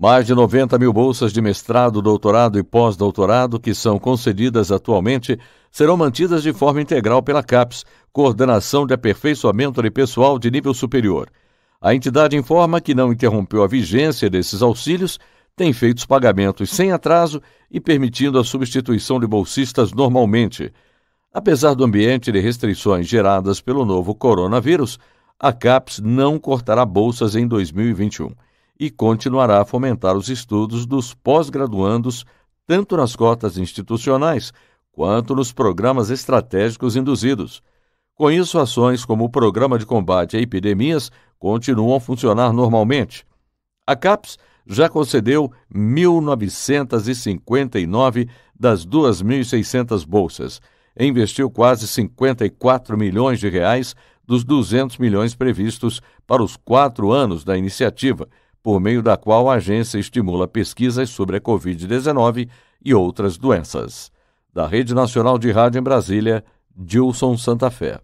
Mais de 90 mil bolsas de mestrado, doutorado e pós-doutorado que são concedidas atualmente serão mantidas de forma integral pela CAPES, Coordenação de Aperfeiçoamento de Pessoal de Nível Superior. A entidade informa que não interrompeu a vigência desses auxílios, tem feito os pagamentos sem atraso e permitindo a substituição de bolsistas normalmente. Apesar do ambiente de restrições geradas pelo novo coronavírus, a CAPES não cortará bolsas em 2021 e continuará a fomentar os estudos dos pós-graduandos, tanto nas cotas institucionais quanto nos programas estratégicos induzidos. Com isso, ações como o Programa de Combate a Epidemias continuam a funcionar normalmente. A CAPES já concedeu 1.959 das 2.600 bolsas, e investiu quase 54 milhões de reais dos 200 milhões previstos para os quatro anos da iniciativa, por meio da qual a agência estimula pesquisas sobre a Covid-19 e outras doenças. Da Rede Nacional de Rádio em Brasília, Dilson Santa Fé.